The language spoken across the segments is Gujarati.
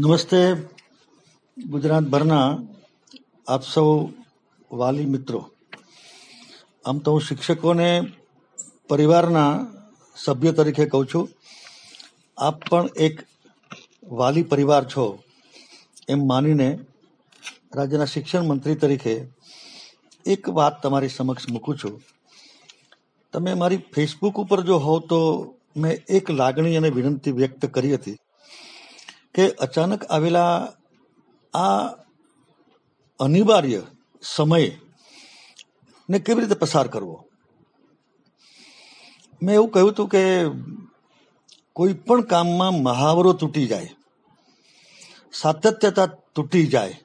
નમસ્તે ગુજરાતભરના આપ સૌ વાલી મિત્રો આમ તો હું શિક્ષકોને પરિવારના સભ્ય તરીકે કહું છું આપ પણ એક વાલી પરિવાર છો એમ માનીને રાજ્યના શિક્ષણ મંત્રી તરીકે એક વાત તમારી સમક્ષ મૂકું છું તમે મારી ફેસબુક ઉપર જો હોવ તો મેં એક લાગણી અને વિનંતી વ્યક્ત કરી હતી કે અચાનક આવેલા આ અનિવાર્ય સમયે ને કેવી રીતે પસાર કરવો મેં એવું કહ્યું હતું કે કોઈ પણ કામમાં મહાવરો તૂટી જાય સાતત્યતા તૂટી જાય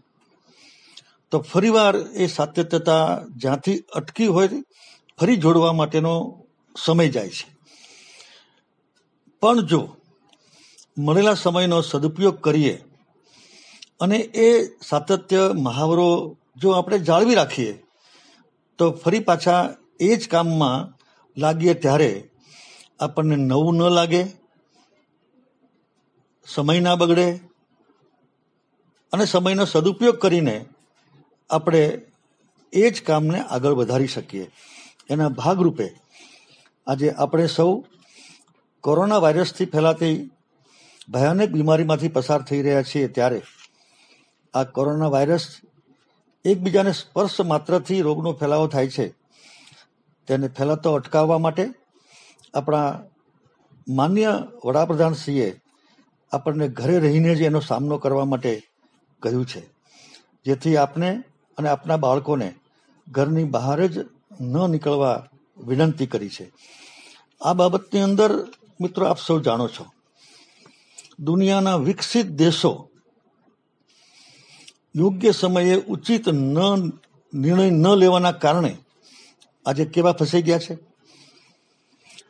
તો ફરીવાર એ સાતત્યતા જ્યાંથી અટકી હોય ફરી જોડવા માટેનો સમય જાય છે પણ જો મળેલા સમયનો સદુપયોગ કરીએ અને એ સાતત્ય મહાવરો જો આપણે જાળવી રાખીએ તો ફરી પાછા એ જ કામમાં લાગીએ ત્યારે આપણને નવું ન લાગે સમય ના બગડે અને સમયનો સદુપયોગ કરીને આપણે એ જ કામને આગળ વધારી શકીએ એના ભાગરૂપે આજે આપણે સૌ કોરોના વાયરસથી ફેલાતી ભયાનક બીમારીમાંથી પસાર થઈ રહ્યા છીએ ત્યારે આ કોરોના વાયરસ એકબીજાને સ્પર્શ માત્રથી રોગનો ફેલાવો થાય છે તેને ફેલાતો અટકાવવા માટે આપણા માન્ય વડાપ્રધાનશ્રીએ આપણને ઘરે રહીને જ એનો સામનો કરવા માટે કહ્યું છે જેથી આપને અને આપના બાળકોને ઘરની બહાર જ ન નીકળવા વિનંતી કરી છે આ બાબતની અંદર મિત્રો આપ સૌ જાણો છો દુનિયાના વિકસિત દેશો યોગ્ય સમયે ઉચિત ન નિર્ણય ન લેવાના કારણે આજે કેવા ફસાઈ ગયા છે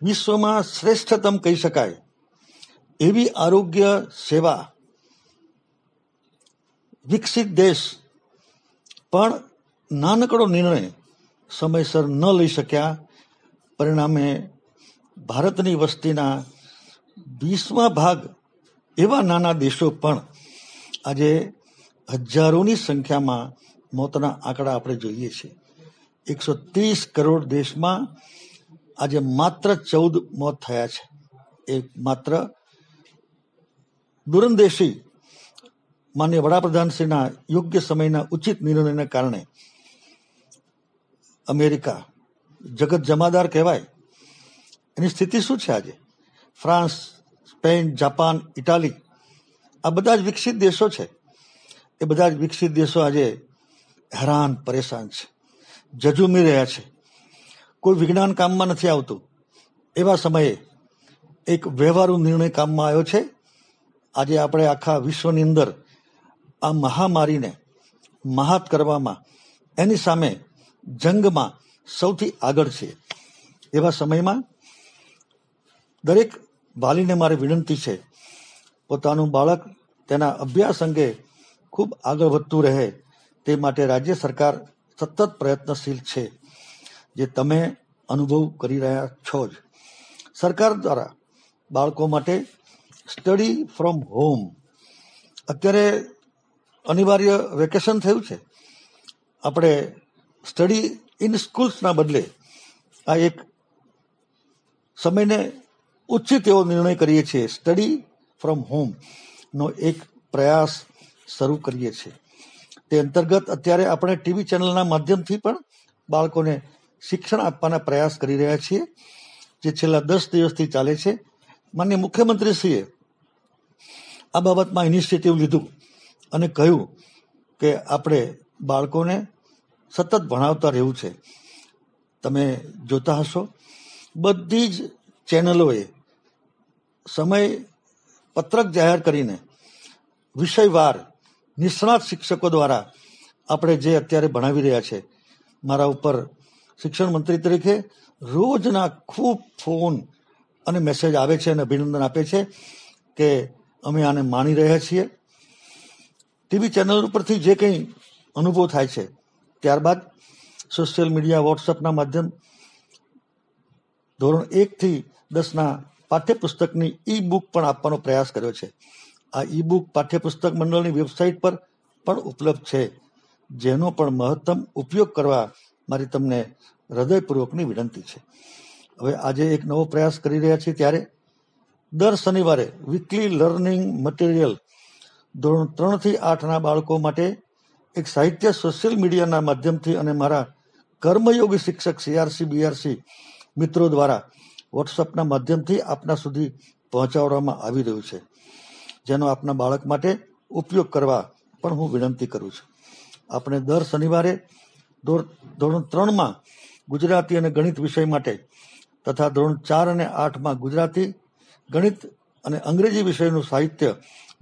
વિશ્વમાં શ્રેષ્ઠતમ કહી શકાય એવી આરોગ્ય સેવા વિકસિત દેશ પણ નાનકડો નિર્ણય સમયસર ન લઈ શક્યા પરિણામે ભારતની વસ્તીના વીસમા ભાગ એવા નાના દેશો પણ આજે હજારોની સંખ્યામાં મોતના આંકડા આપણે જોઈએ છીએ એકસો ત્રીસ કરોડ દેશમાં આજે માત્ર ચૌદ મોત થયા છે એ માત્ર દૂરંદેશી માન્ય વડાપ્રધાનશ્રીના યોગ્ય સમયના ઉચિત નિર્ણયના કારણે અમેરિકા જગત જમાદાર કહેવાય એની સ્થિતિ શું છે આજે ફ્રાન્સ સ્પેન જાપાન ઇટાલી આ બધા જ વિકસિત દેશો છે એ બધા જ વિકસિત દેશો આજે હેરાન પરેશાન છે જજુમી રહ્યા છે કોઈ વિજ્ઞાન કામમાં નથી આવતું એવા સમયે એક વ્યવહારુ નિર્ણય કામમાં આવ્યો છે આજે આપણે આખા વિશ્વની અંદર આ મહામારીને મહાત કરવામાં એની સામે જંગમાં સૌથી આગળ છીએ એવા સમયમાં દરેક વાલીને મારી વિનંતી છે પોતાનું બાળક તેના અભ્યાસ અંગે ખૂબ આગળ વધતું રહે તે માટે રાજ્ય સરકાર સતત પ્રયત્નશીલ છે જે તમે અનુભવ કરી રહ્યા છો જ સરકાર દ્વારા બાળકો માટે સ્ટડી ફ્રોમ હોમ અત્યારે અનિવાર્ય વેકેશન થયું છે આપણે સ્ટડી ઇન સ્કૂલ્સના બદલે આ એક સમયને ઉચિત એવો નિર્ણય કરીએ છીએ સ્ટડી ફ્રોમ હોમનો એક પ્રયાસ શરૂ કરીએ છીએ તે અંતર્ગત અત્યારે આપણે ટીવી ચેનલના માધ્યમથી પણ બાળકોને શિક્ષણ આપવાના પ્રયાસ કરી રહ્યા છીએ જે છેલ્લા દસ દિવસથી ચાલે છે માન્ય મુખ્યમંત્રીશ્રીએ આ બાબતમાં ઇનિશિયેટિવ લીધું અને કહ્યું કે આપણે બાળકોને સતત ભણાવતા રહેવું છે તમે જોતા હશો બધી જ ચેનલોએ સમય પત્રક જાહેર કરીને વિષયવાર નિષ્ણાત શિક્ષકો દ્વારા આપણે જે અત્યારે ભણાવી રહ્યા છે મારા ઉપર શિક્ષણ મંત્રી તરીકે રોજના ખૂબ ફોન અને મેસેજ આવે છે અને અભિનંદન આપે છે કે અમે આને માણી રહ્યા છીએ ટીવી ચેનલ ઉપરથી જે કંઈ અનુભવ થાય છે ત્યારબાદ સોશિયલ મીડિયા વોટ્સઅપના માધ્યમ ધોરણ એકથી દસના પાઠ્યપુસ્તકની ઈ બુક પણ આપવાનો પ્રયાસ કર્યો છે આ ઈ બુક પાઠ્યપુસ્તક મંડળની વેબસાઇટ પર પણ ઉપલબ્ધ છે જેનો પણ મહત્તમ ઉપયોગ કરવા મારી તમને હૃદયપૂર્વકની વિનંતી છે હવે આજે એક નવો પ્રયાસ કરી રહ્યા છીએ ત્યારે દર શનિવારે વીકલી લર્નિંગ મટીરિયલ ધોરણ ત્રણથી આઠના બાળકો માટે એક સાહિત્ય સોશિયલ મીડિયાના માધ્યમથી અને મારા કર્મયોગી શિક્ષક સીઆરસી બીઆરસી મિત્રો દ્વારા વોટ્સઅપના માધ્યમથી આપના સુધી પહોંચાડવામાં આવી રહ્યું છે જેનો આપના બાળક માટે ઉપયોગ કરવા પણ હું વિનંતી કરું છું આપણે દર શનિવારે ધોરણ ત્રણમાં ગુજરાતી અને ગણિત વિષય માટે તથા ધોરણ ચાર અને આઠમાં ગુજરાતી ગણિત અને અંગ્રેજી વિષયનું સાહિત્ય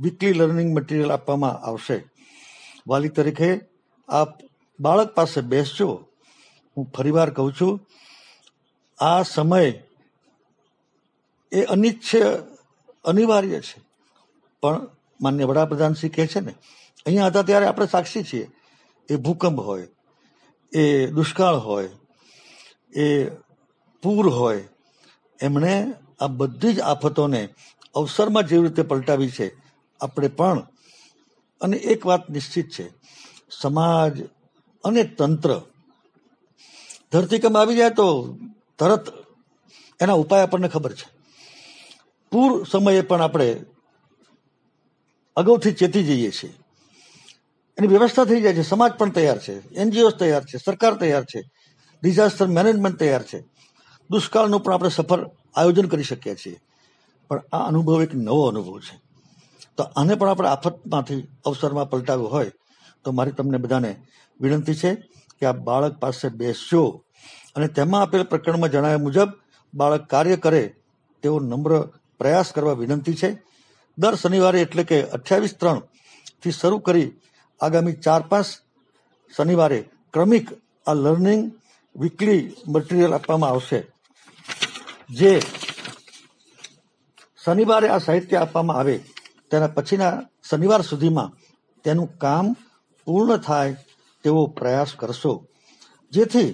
વીકલી લર્નિંગ મટીરિયલ આપવામાં આવશે વાલી તરીકે આપ બાળક પાસે બેસજો હું ફરીવાર કહું છું આ સમય એ અનિચ્છય અનિવાર્ય છે પણ માન્ય શ્રી કહે છે ને અહીંયા હતા ત્યારે આપણે સાક્ષી છીએ એ ભૂકંપ હોય એ દુષ્કાળ હોય એ પૂર હોય એમણે આ બધી જ આફતોને અવસરમાં જેવી રીતે પલટાવી છે આપણે પણ અને એક વાત નિશ્ચિત છે સમાજ અને તંત્ર ધરતીકંપ આવી જાય તો તરત એના ઉપાય આપણને ખબર છે પૂર સમયે પણ આપણે અગાઉથી ચેતી જઈએ છીએ એની વ્યવસ્થા થઈ જાય છે સમાજ પણ તૈયાર છે એનજીઓ તૈયાર છે સરકાર તૈયાર છે ડિઝાસ્ટર મેનેજમેન્ટ તૈયાર છે દુષ્કાળનું પણ આપણે સફર આયોજન કરી શકીએ છીએ પણ આ અનુભવ એક નવો અનુભવ છે તો આને પણ આપણે આફતમાંથી અવસરમાં પલટાવ્યો હોય તો મારી તમને બધાને વિનંતી છે કે આ બાળક પાસે બેસજો અને તેમાં આપેલ પ્રકરણમાં જણાવ્યા મુજબ બાળક કાર્ય કરે તેવો નમ્ર પ્રયાસ કરવા વિનંતી છે દર શનિવારે એટલે કે અઠ્યાવીસ ત્રણથી શરૂ કરી આગામી ચાર પાંચ શનિવારે ક્રમિક આ લર્નિંગ વીકલી મટીરિયલ આપવામાં આવશે જે શનિવારે આ સાહિત્ય આપવામાં આવે તેના પછીના શનિવાર સુધીમાં તેનું કામ પૂર્ણ થાય તેવો પ્રયાસ કરશો જેથી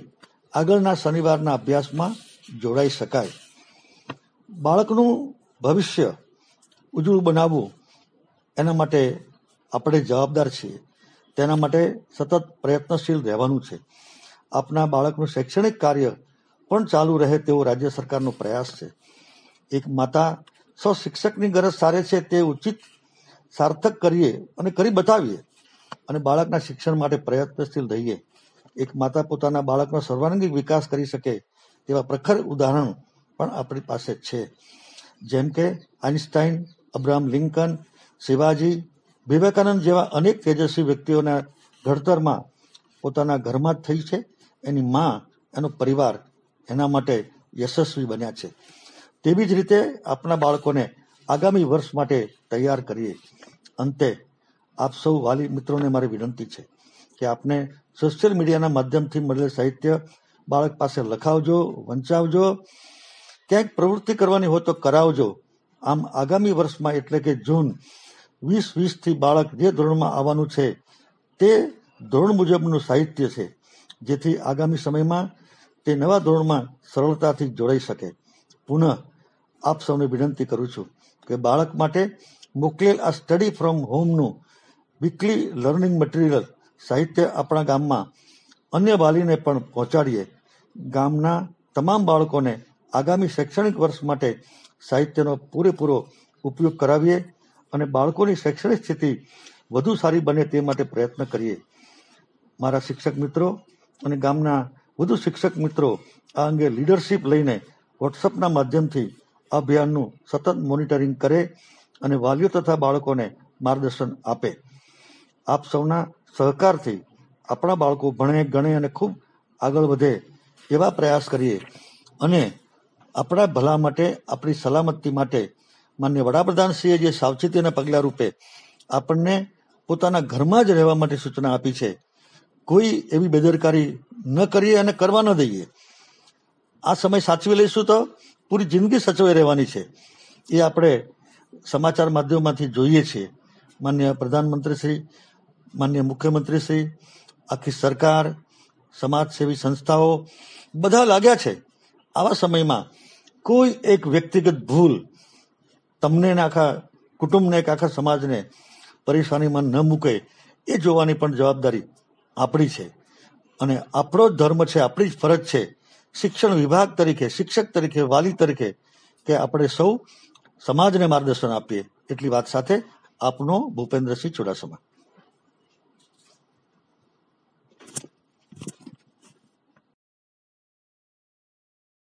આગળના શનિવારના અભ્યાસમાં જોડાઈ શકાય બાળકનું ભવિષ્ય ઉજળું બનાવવું એના માટે આપણે જવાબદાર છીએ તેના માટે સતત પ્રયત્નશીલ રહેવાનું છે આપના બાળકનું શૈક્ષણિક કાર્ય પણ ચાલુ રહે તેવો રાજ્ય સરકારનો પ્રયાસ છે એક માતા સૌ શિક્ષકની ગરજ સારે છે તે ઉચિત સાર્થક કરીએ અને કરી બતાવીએ અને બાળકના શિક્ષણ માટે પ્રયત્નશીલ રહીએ એક માતા પોતાના બાળકનો સર્વાંગી વિકાસ કરી શકે તેવા પ્રખર ઉદાહરણ પણ આપણી પાસે છે જેમ કે Einstein Abraham Lincoln Shivaji Vivekananda જેવા અનેક તેજસ્વી વ્યક્તિઓના ઘડતરમાં પોતાના ઘરમાં જ થઈ છે એની મા એનો પરિવાર એના માટે યશસ્વી બન્યા છે તેવી જ રીતે આપણા બાળકોને આગામી વર્ષ માટે તૈયાર કરીએ અંતે આપ સૌ વાલી મિત્રોને મારી વિનંતી છે કે આપને સોશિયલ મીડિયાના માધ્યમથી મળેલ સાહિત્ય બાળક પાસે લખાવજો વંચાવજો ક્યાંક પ્રવૃત્તિ કરવાની હોય તો કરાવજો આમ આગામી વર્ષમાં એટલે કે જૂન વીસ વીસથી બાળક જે ધોરણમાં આવવાનું છે તે ધોરણ મુજબનું સાહિત્ય છે જેથી આગામી સમયમાં તે નવા ધોરણમાં સરળતાથી જોડાઈ શકે પુનઃ આપ સૌને વિનંતી કરું છું કે બાળક માટે મોકલેલ આ સ્ટડી ફ્રોમ હોમનું વીકલી લર્નિંગ મટીરિયલ સાહિત્ય આપણા ગામમાં અન્ય વાલીને પણ પહોંચાડીએ ગામના તમામ બાળકોને આગામી શૈક્ષણિક વર્ષ માટે સાહિત્યનો પૂરેપૂરો ઉપયોગ કરાવીએ અને બાળકોની શૈક્ષણિક સ્થિતિ વધુ સારી બને તે માટે પ્રયત્ન કરીએ મારા શિક્ષક મિત્રો અને ગામના વધુ શિક્ષક મિત્રો આ અંગે લીડરશિપ લઈને વોટ્સઅપના માધ્યમથી આ અભિયાનનું સતત મોનિટરિંગ કરે અને વાલીઓ તથા બાળકોને માર્ગદર્શન આપે આપ સૌના સહકારથી આપણા બાળકો ભણે ગણે અને ખૂબ આગળ વધે એવા પ્રયાસ કરીએ અને આપણા ભલા માટે આપણી સલામતી માટે માન્ય વડાપ્રધાનશ્રીએ જે સાવચેતીના પગલા રૂપે આપણને પોતાના ઘરમાં જ રહેવા માટે સૂચના આપી છે કોઈ એવી બેદરકારી ન કરીએ અને કરવા ન દઈએ આ સમય સાચવી લઈશું તો પૂરી જિંદગી સચવાઈ રહેવાની છે એ આપણે સમાચાર માધ્યમમાંથી જોઈએ છીએ માન્ય પ્રધાનમંત્રીશ્રી માન્ય મુખ્યમંત્રીશ્રી આખી સરકાર સમાજસેવી સંસ્થાઓ બધા લાગ્યા છે આવા સમયમાં કોઈ એક વ્યક્તિગત ભૂલ તમને આખા કુટુંબને કે આખા સમાજને પરેશાનીમાં ન મૂકે એ જોવાની પણ જવાબદારી આપણી છે અને આપણો જ ધર્મ છે આપણી જ ફરજ છે શિક્ષણ વિભાગ તરીકે શિક્ષક તરીકે વાલી તરીકે કે આપણે સૌ સમાજને માર્ગદર્શન આપીએ એટલી વાત સાથે આપનો ભૂપેન્દ્રસિંહ ચુડાસમા